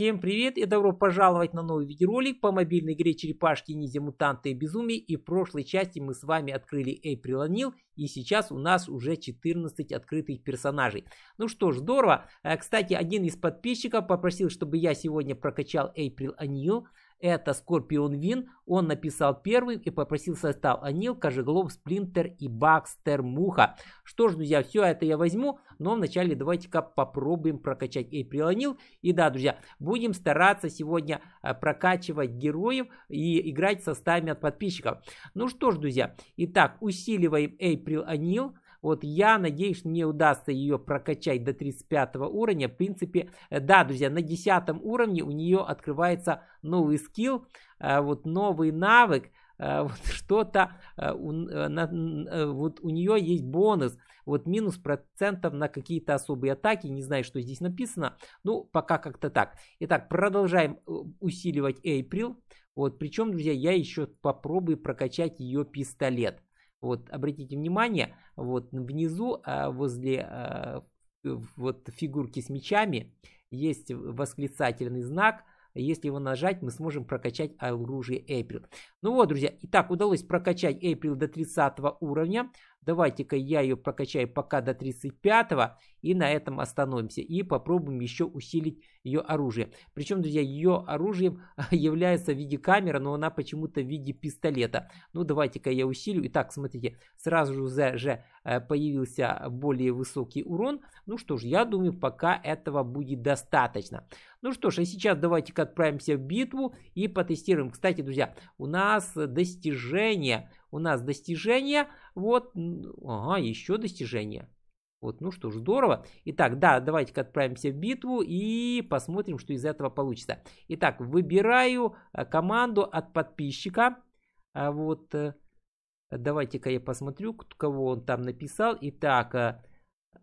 Всем привет и добро пожаловать на новый видеоролик по мобильной игре Черепашки, Ниндзя, Мутанты и Безумие. И в прошлой части мы с вами открыли Эйприл Анил и сейчас у нас уже 14 открытых персонажей. Ну что ж, здорово. Э, кстати, один из подписчиков попросил, чтобы я сегодня прокачал Эйприл Анил. Это Скорпион Вин, он написал первый и попросил состав Анил, Кожеглов, Сплинтер и Бакстер Муха. Что ж, друзья, все это я возьму, но вначале давайте-ка попробуем прокачать Эйприл Анил. И да, друзья, будем стараться сегодня э, прокачивать героев и играть составами от подписчиков. Ну что ж, друзья, итак, усиливаем Эйприл Анил. Вот я надеюсь, мне удастся ее прокачать до 35 уровня. В принципе, э, да, друзья, на 10 уровне у нее открывается новый скилл, э, вот новый навык, э, вот что-то, вот у нее есть бонус, вот минус процентов на какие-то особые атаки, не знаю, что здесь написано, ну, пока как-то так. Итак, продолжаем усиливать Эйприл, вот, причем, друзья, я еще попробую прокачать ее пистолет. Вот, обратите внимание, вот внизу, а, возле а, вот фигурки с мечами, есть восклицательный знак. Если его нажать, мы сможем прокачать оружие Эйприл. Ну вот, друзья, итак, удалось прокачать Эйприл до 30 уровня. Давайте-ка я ее прокачаю пока до 35 и на этом остановимся. И попробуем еще усилить ее оружие. Причем, друзья, ее оружием является в виде камеры, но она почему-то в виде пистолета. Ну, давайте-ка я усилю. Итак, смотрите, сразу же э, появился более высокий урон. Ну что ж, я думаю, пока этого будет достаточно. Ну что ж, а сейчас давайте-ка отправимся в битву и потестируем. Кстати, друзья, у нас достижение у нас достижение, вот, ага, еще достижение, Вот, ну что ж, здорово. Итак, да, давайте-ка отправимся в битву и посмотрим, что из этого получится. Итак, выбираю э, команду от подписчика. А вот, э, давайте-ка я посмотрю, кого он там написал. Итак, э,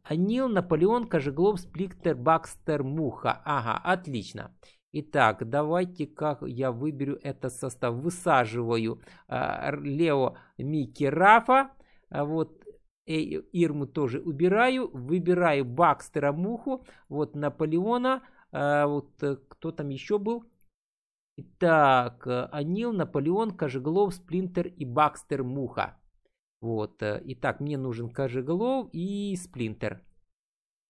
Анил, Наполеон, Кожеглов, Спликтер, Бакстер, Муха. Ага, отлично. Итак, давайте как я выберу этот состав. Высаживаю э, Лео, Микки, Рафа. А вот э, Ирму тоже убираю. Выбираю Бакстера, Муху. Вот Наполеона. А, э, вот кто там еще был? Итак, э, Анил, Наполеон, Кожеглов, Сплинтер и Бакстер, Муха. Вот. Э, итак, мне нужен Кожеглов и Сплинтер.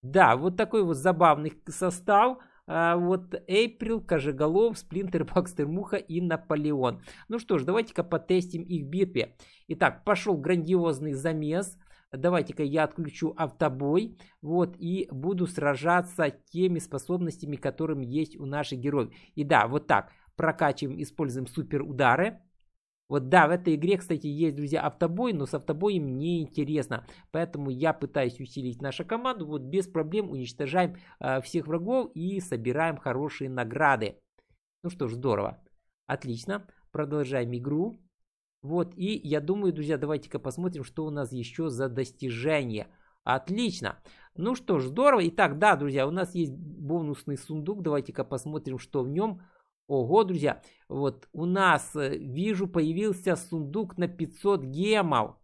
Да, вот такой вот забавный состав. А вот Эйприл, Кожеголов, Сплинтер, Бакстер, Муха и Наполеон. Ну что ж, давайте-ка потестим их в битве. Итак, пошел грандиозный замес. Давайте-ка я отключу автобой, вот, и буду сражаться теми способностями, которым есть у наших героев. И да, вот так, прокачиваем, используем супер удары. Вот да, в этой игре, кстати, есть, друзья, автобой, но с автобоем не интересно. Поэтому я пытаюсь усилить нашу команду. Вот без проблем уничтожаем э, всех врагов и собираем хорошие награды. Ну что ж, здорово. Отлично. Продолжаем игру. Вот, и я думаю, друзья, давайте-ка посмотрим, что у нас еще за достижение. Отлично. Ну что ж, здорово. Итак, да, друзья, у нас есть бонусный сундук. Давайте-ка посмотрим, что в нем. Ого, друзья, вот у нас, э, вижу, появился сундук на 500 гемов.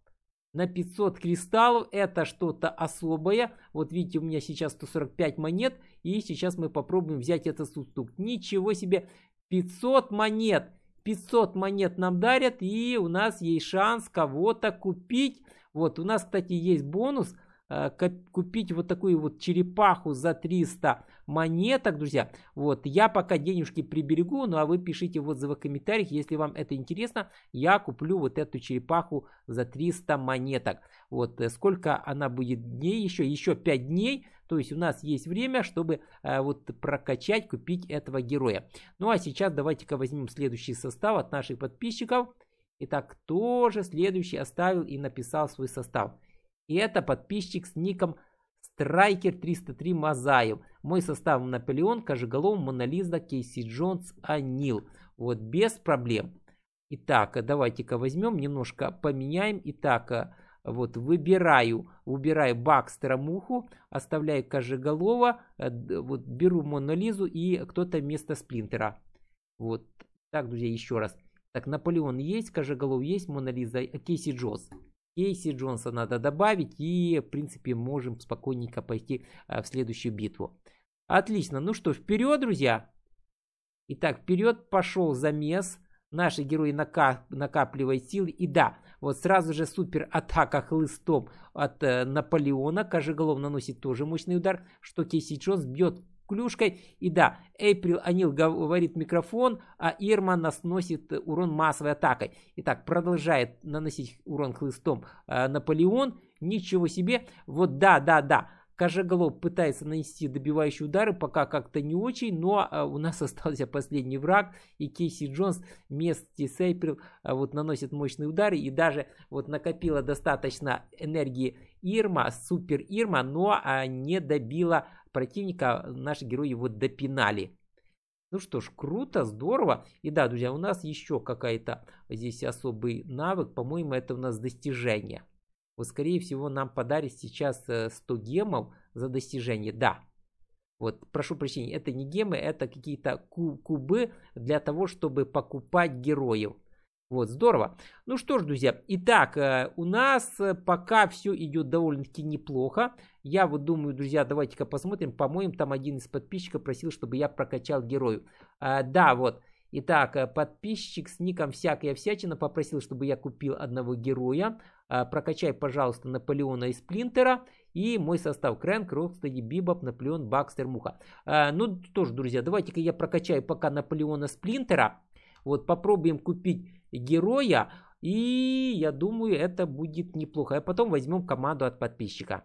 На 500 кристаллов это что-то особое. Вот видите, у меня сейчас 145 монет. И сейчас мы попробуем взять этот сундук. Ничего себе, 500 монет. 500 монет нам дарят, и у нас есть шанс кого-то купить. Вот, у нас, кстати, есть бонус Э, купить вот такую вот черепаху за 300 монеток, друзья. Вот, я пока денежки приберегу, ну а вы пишите в отзывах, комментариях, если вам это интересно, я куплю вот эту черепаху за 300 монеток. Вот, э, сколько она будет дней еще? Еще 5 дней, то есть у нас есть время, чтобы э, вот прокачать, купить этого героя. Ну а сейчас давайте-ка возьмем следующий состав от наших подписчиков. Итак, кто же следующий оставил и написал свой состав? И это подписчик с ником striker 303 Мазаев. Мой состав Наполеон, Кожеголов, Монолиза, Кейси Джонс, Анил. Вот без проблем. Итак, а давайте-ка возьмем, немножко поменяем. Итак, а, вот выбираю, убираю Бакстера Муху, оставляю Кожеголова, а, вот беру Монолизу и кто-то вместо Сплинтера. Вот так, друзья, еще раз. Так, Наполеон есть, Кожеголов есть, Монолиза, Кейси Джонс. Кейси Джонса надо добавить. И, в принципе, можем спокойненько пойти э, в следующую битву. Отлично. Ну что, вперед, друзья. Итак, вперед пошел замес. Наши герои нака накапливают силы. И да, вот сразу же супер атака хлыстом от э, Наполеона. Кожеголов наносит тоже мощный удар, что Кейси Джонс бьет клюшкой. И да, Эйприл Анил говорит микрофон, а Ирма наносит урон массовой атакой. Итак, продолжает наносить урон хлыстом э, Наполеон. Ничего себе. Вот да, да, да. Кожеголов пытается нанести добивающие удары, пока как-то не очень, но э, у нас остался последний враг, и Кейси Джонс вместе с Эйприл э, вот наносит мощные удары, и даже вот накопила достаточно энергии Ирма, супер Ирма, но э, не добила противника э, наши герои его допинали. Ну что ж, круто, здорово. И да, друзья, у нас еще какая-то здесь особый навык. По-моему, это у нас достижение. Вот, скорее всего, нам подарят сейчас 100 э, гемов за достижение. Да. Вот, прошу прощения, это не гемы, это какие-то кубы для того, чтобы покупать героев. Вот, здорово. Ну что ж, друзья, итак, э, у нас э, пока все идет довольно-таки неплохо. Я вот думаю, друзья, давайте-ка посмотрим. По-моему, там один из подписчиков просил, чтобы я прокачал герою. А, э, да, вот. Итак, подписчик с ником всякая всячина попросил, чтобы я купил одного героя. А, прокачай, пожалуйста, Наполеона и Сплинтера. И мой состав Крэнк, Рокстеди, Бибоп, Наполеон, Бакстер, Муха. А, ну, тоже, друзья, давайте-ка я прокачаю пока Наполеона Сплинтера. Вот, попробуем купить героя. И я думаю, это будет неплохо. А потом возьмем команду от подписчика.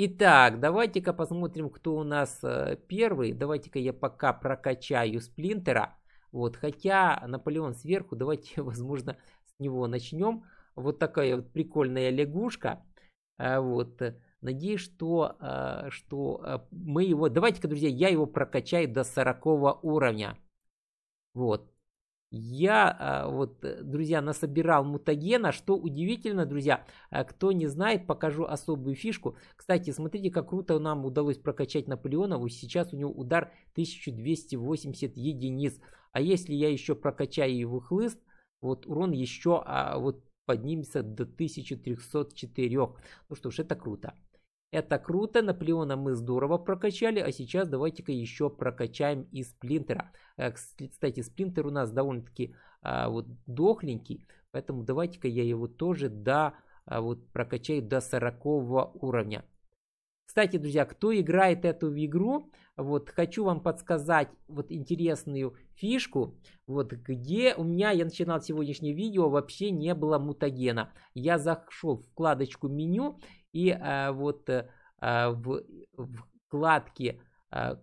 Итак, давайте-ка посмотрим, кто у нас э, первый. Давайте-ка я пока прокачаю сплинтера. Вот, хотя Наполеон сверху, давайте, возможно, с него начнем. Вот такая вот прикольная лягушка. А вот, э, надеюсь, что, э, что мы его... Давайте-ка, друзья, я его прокачаю до 40 уровня. Вот, я э, вот, э, друзья, насобирал мутагена. Что удивительно, друзья, э, кто не знает, покажу особую фишку. Кстати, смотрите, как круто нам удалось прокачать Наполеона. Вот Сейчас у него удар 1280 единиц. А если я еще прокачаю его хлыст, вот урон еще а, вот поднимется до 1304. Ну что ж, это круто. Это круто, Наполеона мы здорово прокачали, а сейчас давайте-ка еще прокачаем и Сплинтера. Э, кстати, Сплинтер у нас довольно-таки а, вот дохленький, поэтому давайте-ка я его тоже до, а, вот, прокачаю до 40 уровня. Кстати, друзья, кто играет эту игру, вот хочу вам подсказать вот интересную фишку, вот где у меня, я начинал сегодняшнее видео, вообще не было мутагена. Я зашел в вкладочку меню и а, вот а, в, вкладке, а,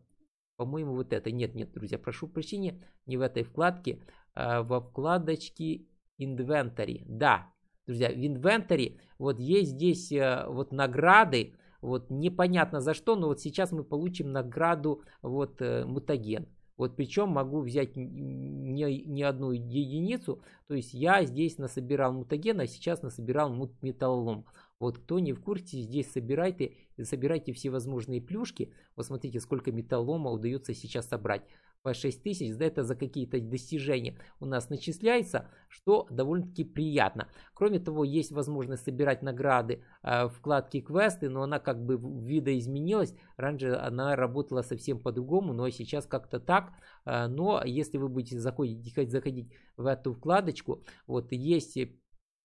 по-моему, вот это, нет, нет, друзья, прошу прощения, не в этой вкладке, а во вкладочке Inventory, да, друзья, в Inventory вот есть здесь а, вот награды, вот непонятно за что, но вот сейчас мы получим награду вот э, мутаген. Вот причем могу взять не, не одну единицу, то есть я здесь насобирал мутагена, а сейчас насобирал мут металлолом. Вот кто не в курсе, здесь собирайте, собирайте всевозможные плюшки. Вот смотрите, сколько металлома удается сейчас собрать. По 6 тысяч, да это за какие-то достижения у нас начисляется, что довольно-таки приятно. Кроме того, есть возможность собирать награды э, вкладки квесты, но она как бы видоизменилась. Раньше она работала совсем по-другому, но сейчас как-то так. Э, но если вы будете заходить, заходить в эту вкладочку, вот есть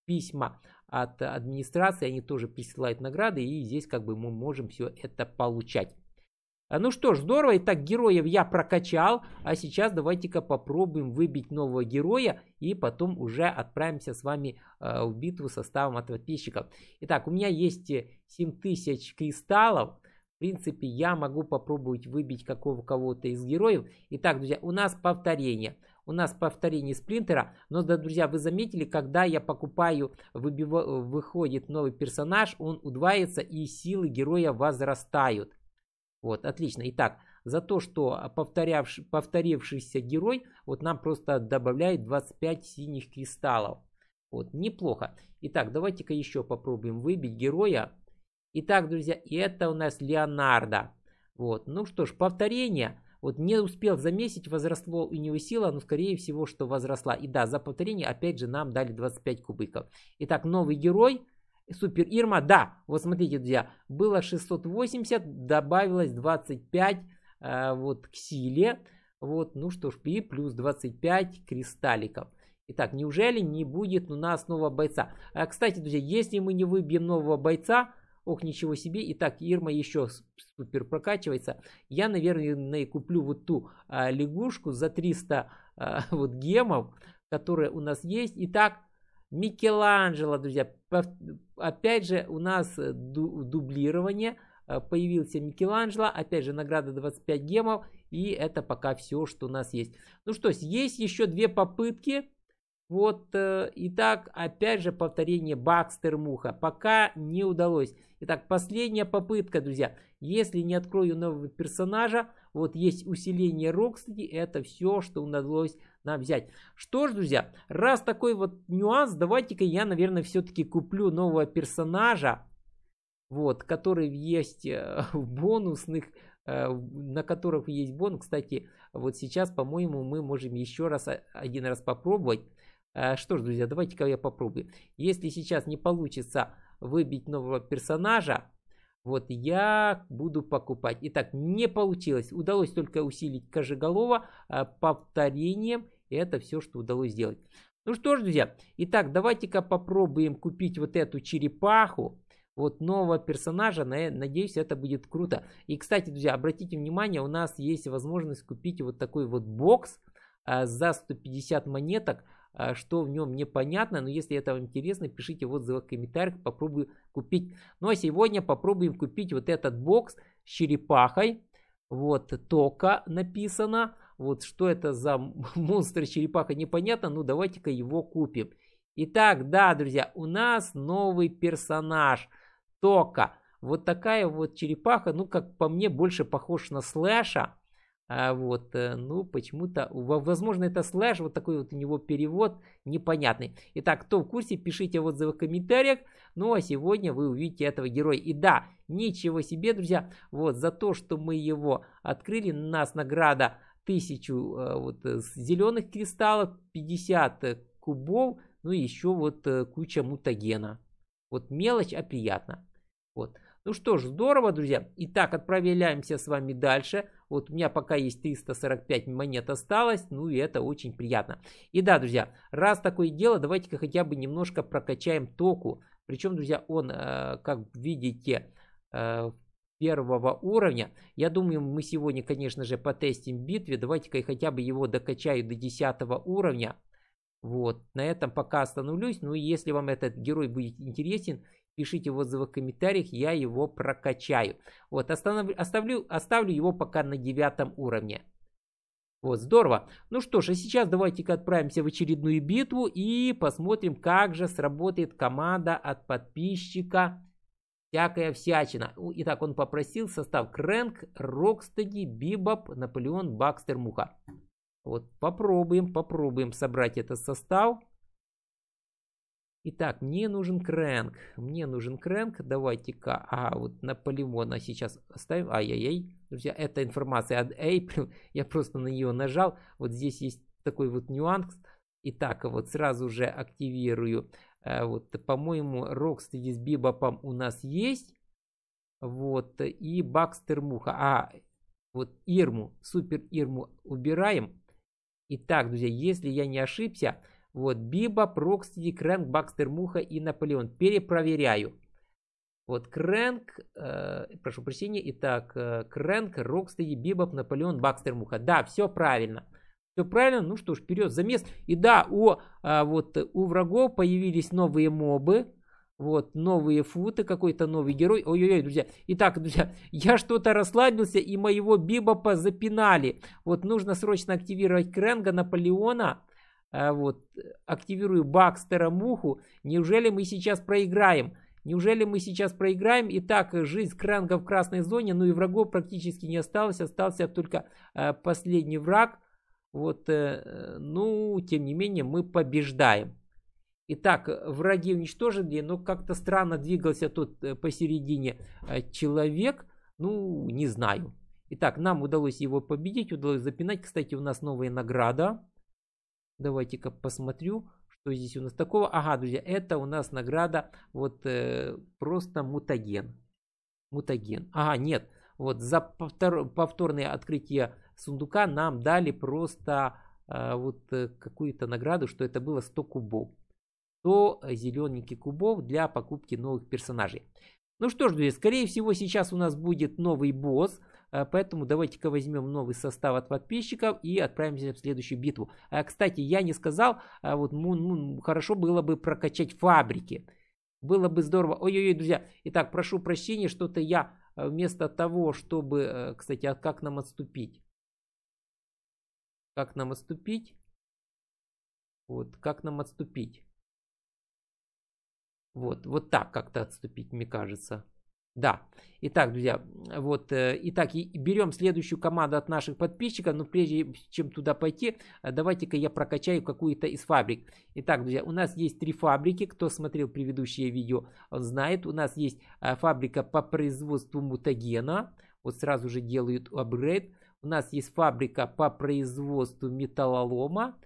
письма от администрации, они тоже присылают награды, и здесь как бы мы можем все это получать. А, ну что ж, здорово, итак, героев я прокачал, а сейчас давайте-ка попробуем выбить нового героя и потом уже отправимся с вами э, в битву с составом от подписчиков. Итак, у меня есть 7000 э, кристаллов, в принципе, я могу попробовать выбить какого-то из героев. Итак, друзья, у нас повторение – у нас повторение сплинтера. Но, да, друзья, вы заметили, когда я покупаю, выбиво, выходит новый персонаж, он удваивается и силы героя возрастают. Вот, отлично. Итак, за то, что повторявший, повторившийся герой вот нам просто добавляет 25 синих кристаллов. Вот, неплохо. Итак, давайте-ка еще попробуем выбить героя. Итак, друзья, это у нас Леонардо. Вот, ну что ж, повторение. Вот не успел заметить, возросло у него сила, но скорее всего, что возросла. И да, за повторение опять же нам дали 25 кубиков. Итак, новый герой. Супер Ирма, да, вот смотрите, друзья, было 680, добавилось 25 э, вот к силе. Вот, ну что ж, и плюс 25 кристалликов. Итак, неужели не будет у нас нового бойца? А, кстати, друзья, если мы не выбьем нового бойца, Ох, ничего себе. И так Ирма еще супер прокачивается. Я, наверное, куплю вот ту а, лягушку за 300 а, вот гемов, которые у нас есть. Итак, Микеланджело, друзья. Опять же, у нас э, дублирование. Э, появился Микеланджело. Опять же, награда 25 гемов. И это пока все, что у нас есть. Ну что, есть еще две попытки. Вот, э, итак, опять же повторение Бакстер-Муха. Пока не удалось. Итак, последняя попытка, друзья. Если не открою нового персонажа, вот есть усиление Рокстеди, это все, что удалось нам взять. Что ж, друзья, раз такой вот нюанс, давайте-ка я, наверное, все-таки куплю нового персонажа, вот, который есть э, в бонусных, э, на которых есть бонус. Кстати, вот сейчас, по-моему, мы можем еще раз, один раз попробовать. Э, что ж, друзья, давайте-ка я попробую. Если сейчас не получится выбить нового персонажа, вот я буду покупать. Итак, не получилось. Удалось только усилить Кожеголова э, повторением. И это все, что удалось сделать. Ну что ж, друзья. Итак, давайте-ка попробуем купить вот эту черепаху. Вот нового персонажа. Надеюсь, это будет круто. И, кстати, друзья, обратите внимание, у нас есть возможность купить вот такой вот бокс э, за 150 монеток а, что в нем непонятно, но если это вам интересно, пишите в отзывах, в комментариях, попробую купить. Ну а сегодня попробуем купить вот этот бокс с черепахой. Вот, тока написано. Вот что это за монстр черепаха, непонятно, ну давайте-ка его купим. Итак, да, друзья, у нас новый персонаж, тока. Вот такая вот черепаха, ну как по мне, больше похож на слэша. А вот, э, ну, почему-то, возможно, это слэш, вот такой вот у него перевод непонятный. Итак, кто в курсе, пишите в отзывах, в комментариях. Ну, а сегодня вы увидите этого героя. И да, ничего себе, друзья, вот, за то, что мы его открыли, у нас награда тысячу э, вот э, зеленых кристаллов, 50 кубов, ну и еще вот куча мутагена. Вот мелочь, а приятно. Вот. Ну что ж, здорово, друзья. Итак, отправляемся с вами дальше. Вот у меня пока есть 345 монет осталось, ну и это очень приятно. И да, друзья, раз такое дело, давайте-ка хотя бы немножко прокачаем току. Причем, друзья, он, э, как видите, э, первого уровня. Я думаю, мы сегодня, конечно же, потестим битве. Давайте-ка я хотя бы его докачаю до 10 уровня. Вот, на этом пока остановлюсь. Ну и если вам этот герой будет интересен, Пишите в отзывах, комментариях, я его прокачаю. Вот, останов... оставлю, оставлю его пока на девятом уровне. Вот, здорово. Ну что ж, а сейчас давайте-ка отправимся в очередную битву и посмотрим, как же сработает команда от подписчика всякая всячина. Итак, он попросил состав Крэнк, Рокстеди, Бибоп, Наполеон, Бакстер, Муха. Вот попробуем, попробуем собрать этот состав. Итак, мне нужен крэнк. Мне нужен крэнк. Давайте-ка. А, вот Наполеона сейчас оставим. Ай-яй-яй. Друзья, эта информация от April. Я просто на нее нажал. Вот здесь есть такой вот нюанс. Итак, вот сразу же активирую. Э, вот, по-моему, Rocksteady с Бибопом у нас есть. Вот, и Бакстер Муха. А, вот Ирму, Супер Ирму убираем. Итак, друзья, если я не ошибся, вот, Биба, Проксиди, Крэнк, Бакстер, Муха и Наполеон. Перепроверяю. Вот Крэнк, э, прошу прощения, итак, э, Крэнк, Рокстеди, Бибоп, Наполеон, Бакстер, Муха. Да, все правильно. Все правильно, ну что ж, вперед, замес. И да, у, а, вот, у врагов появились новые мобы, вот, новые футы, какой-то новый герой. Ой-ой-ой, друзья. Итак, друзья, я что-то расслабился, и моего Бибопа запинали. Вот нужно срочно активировать Кренга, Наполеона, а вот, активирую Бакстера Муху. Неужели мы сейчас проиграем? Неужели мы сейчас проиграем? Итак, э, жизнь Крэнга в красной зоне, ну и врагов практически не осталось, остался только э, последний враг. Вот, э, ну, тем не менее, мы побеждаем. Итак, враги уничтожены, но как-то странно двигался тот э, посередине э, человек, ну, не знаю. Итак, нам удалось его победить, удалось запинать. Кстати, у нас новая награда. Давайте-ка посмотрю, что здесь у нас такого. Ага, друзья, это у нас награда вот э, просто мутаген. Мутаген. Ага, нет. Вот за повтор, повторное открытие сундука нам дали просто э, вот э, какую-то награду, что это было 100 кубов. 100 зелененьких кубов для покупки новых персонажей. Ну что ж, друзья, скорее всего сейчас у нас будет новый босс. Э, поэтому давайте-ка возьмем новый состав от подписчиков и отправимся в следующую битву. Э, кстати, я не сказал, э, вот ну, хорошо было бы прокачать фабрики. Было бы здорово. Ой-ой-ой, друзья. Итак, прошу прощения, что-то я вместо того, чтобы... Кстати, а как нам отступить? Как нам отступить? Вот, как нам отступить? Вот, вот так как-то отступить, мне кажется. Да. Итак, друзья, вот, э, итак, берем следующую команду от наших подписчиков, но прежде чем туда пойти, э, давайте-ка я прокачаю какую-то из фабрик. Итак, друзья, у нас есть три фабрики, кто смотрел предыдущее видео, он знает. У нас есть э, фабрика по производству мутагена, вот сразу же делают апгрейд. У нас есть фабрика по производству металлолома,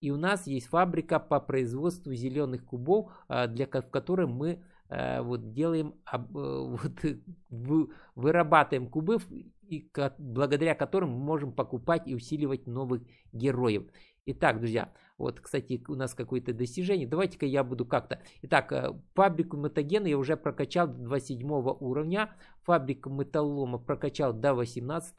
и у нас есть фабрика по производству зеленых кубов, для, в которой мы Э, вот делаем, э, вот вырабатываем кубы, и благодаря которым мы можем покупать и усиливать новых героев. Итак, друзья, вот, кстати, у нас какое-то достижение. Давайте-ка я буду как-то. Итак, э, фабрику метагена я уже прокачал до 27 уровня. Фабрику металлома прокачал до 18.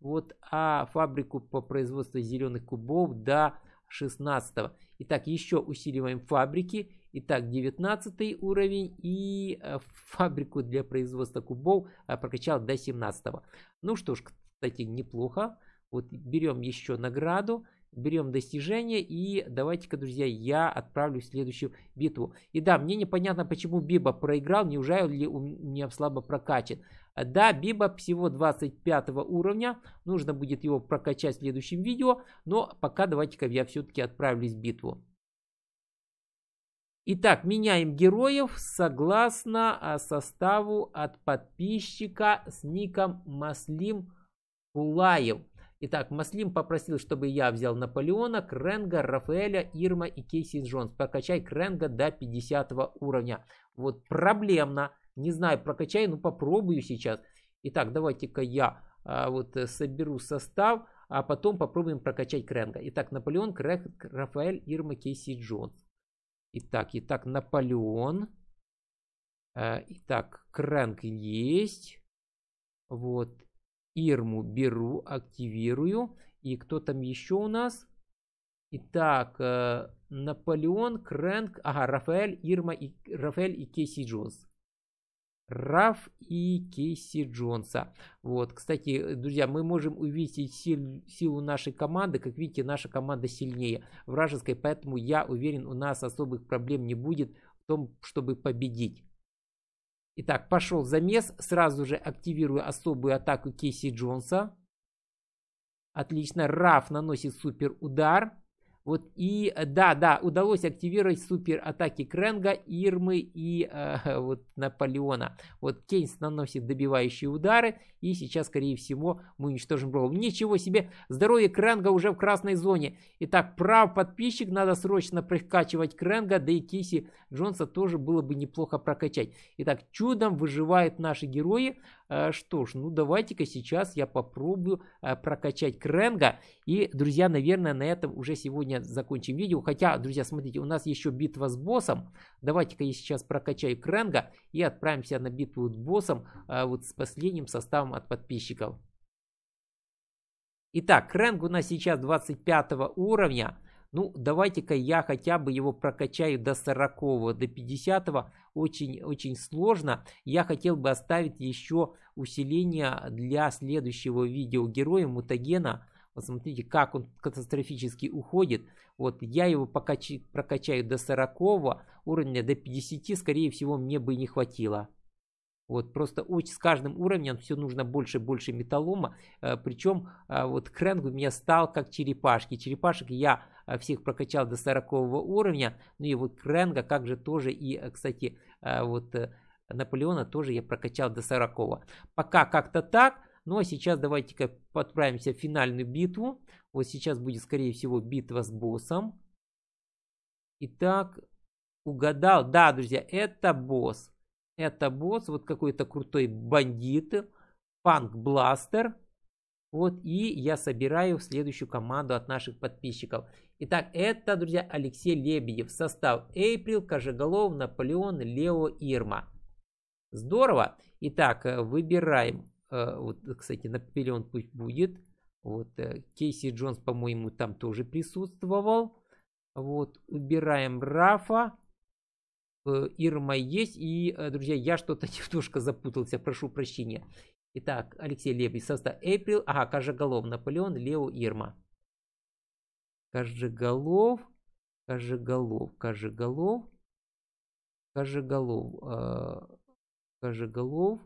Вот, а фабрику по производству зеленых кубов до 16. Итак, еще усиливаем фабрики Итак, 19 уровень и э, фабрику для производства кубов э, прокачал до 17. Ну что ж, кстати, неплохо. Вот берем еще награду, берем достижение и давайте-ка, друзья, я отправлю в следующую битву. И да, мне непонятно, почему Биба проиграл, неужели у меня слабо прокачан. Да, Биба всего 25 уровня, нужно будет его прокачать в следующем видео, но пока давайте-ка я все-таки отправлюсь в битву. Итак, меняем героев согласно а, составу от подписчика с ником Маслим Кулаев. Итак, Маслим попросил, чтобы я взял Наполеона, Кренга, Рафаэля, Ирма и Кейси Джонс. Прокачай Кренга до 50 уровня. Вот проблемно. Не знаю, прокачай, ну попробую сейчас. Итак, давайте-ка я а, вот э, соберу состав, а потом попробуем прокачать Кренга. Итак, Наполеон, Крэг, Рафаэль, Ирма, Кейси Джонс. Итак, итак, Наполеон. Э, итак, кранк есть. Вот. Ирму беру, активирую. И кто там еще у нас? Итак, э, Наполеон, Крэнк, ага, Рафаэль, Ирма, и, Рафаэль и Кейси Джонс. Раф и Кейси Джонса. Вот, кстати, друзья, мы можем увидеть сил, силу нашей команды. Как видите, наша команда сильнее вражеской, поэтому я уверен, у нас особых проблем не будет в том, чтобы победить. Итак, пошел замес. Сразу же активирую особую атаку Кейси Джонса. Отлично. Раф наносит супер удар. Вот и э, да, да, удалось активировать супер атаки Кренга, Ирмы и э, вот Наполеона. Вот Кейнс наносит добивающие удары и сейчас, скорее всего, мы уничтожим Броу. Ничего себе, здоровье Кренга уже в красной зоне. Итак, прав подписчик, надо срочно прокачивать Кренга, да и Киси Джонса тоже было бы неплохо прокачать. Итак, чудом выживают наши герои. Э, что ж, ну давайте-ка сейчас я попробую э, прокачать Кренга. И, друзья, наверное, на этом уже сегодня закончим видео. Хотя, друзья, смотрите, у нас еще битва с боссом. Давайте-ка я сейчас прокачаю Кренга и отправимся на битву с боссом э, вот с последним составом от подписчиков. Итак, Крэнг у нас сейчас 25 уровня. Ну, давайте-ка я хотя бы его прокачаю до 40 до 50 Очень, очень сложно. Я хотел бы оставить еще усиление для следующего видео героя мутагена. Вот смотрите, как он катастрофически уходит. Вот я его покачи, прокачаю до 40 уровня, до 50, скорее всего, мне бы не хватило. Вот просто очень с каждым уровнем все нужно больше и больше металлома. Э, Причем э, вот Крэнг у меня стал как черепашки. Черепашек я а, всех прокачал до 40 уровня. Ну и вот Кренга, как же тоже, и, э, кстати, а, вот э, Наполеона тоже я прокачал до 40. Пока как-то так. Ну а сейчас давайте-ка подправимся в финальную битву. Вот сейчас будет, скорее всего, битва с боссом. Итак, угадал. Да, друзья, это босс. Это босс, вот какой-то крутой бандит, панк-бластер. Вот, и я собираю следующую команду от наших подписчиков. Итак, это, друзья, Алексей Лебедев. Состав Эйприл, Кожеголов, Наполеон, Лео, Ирма. Здорово. Итак, э, выбираем. Э, вот, кстати, Наполеон пусть будет. Вот, э, Кейси Джонс, по-моему, там тоже присутствовал. Вот, убираем Рафа. Ирма есть. И, друзья, я что-то немножко запутался, прошу прощения. Итак, Алексей Лебедев, состав Эйприл, ага, Кожеголов, Наполеон, Лео, Ирма. Кожеголов, Кожеголов, Кожеголов, Кожеголов, э, Кожеголов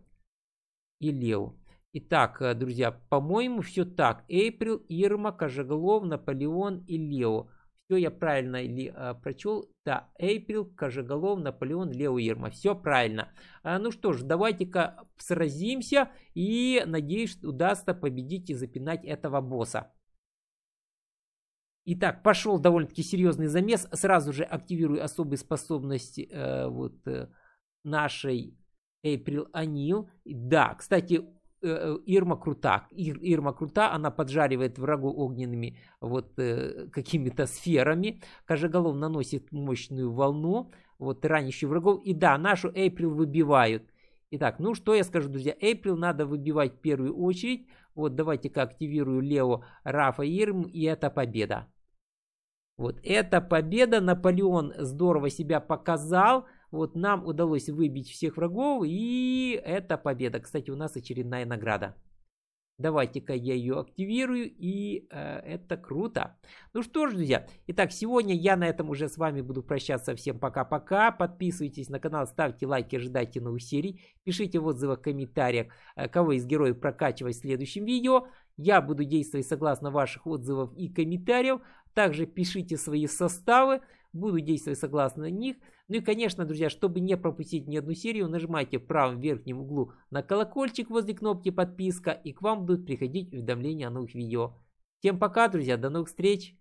и Лев. Итак, э, друзья, по-моему, все так. Эйприл, Ирма, Кожеголов, Наполеон и Лео. Все я правильно ли а, э, прочел? Да, Эйприл, Кожеголов, Наполеон, Лео Ирма. Все правильно. А, ну что ж, давайте-ка сразимся и надеюсь, удастся победить и запинать этого босса. Итак, пошел довольно-таки серьезный замес. Сразу же активирую особые способности э, вот, э, нашей Эйприл Анил. Да, кстати, э, э, Ирма крута. Ир, Ирма крута, она поджаривает врагу огненными вот э, какими-то сферами. Кожеголов наносит мощную волну, вот ранящую врагов. И да, нашу Эйприл выбивают. Итак, ну что я скажу, друзья, Эйприл надо выбивать в первую очередь. Вот давайте-ка активирую Лео, Рафа, Ирм, и это победа. Вот эта победа, Наполеон здорово себя показал, вот нам удалось выбить всех врагов, и это победа. Кстати, у нас очередная награда. Давайте-ка я ее активирую, и э, это круто. Ну что ж, друзья, итак, сегодня я на этом уже с вами буду прощаться. Всем пока-пока. Подписывайтесь на канал, ставьте лайки, ожидайте новых серий. Пишите в отзывах, комментариях, э, кого из героев прокачивать в следующем видео. Я буду действовать согласно ваших отзывов и комментариев. Также пишите свои составы, буду действовать согласно них. Ну и, конечно, друзья, чтобы не пропустить ни одну серию, нажимайте в правом верхнем углу на колокольчик возле кнопки подписка, и к вам будут приходить уведомления о новых видео. Всем пока, друзья, до новых встреч!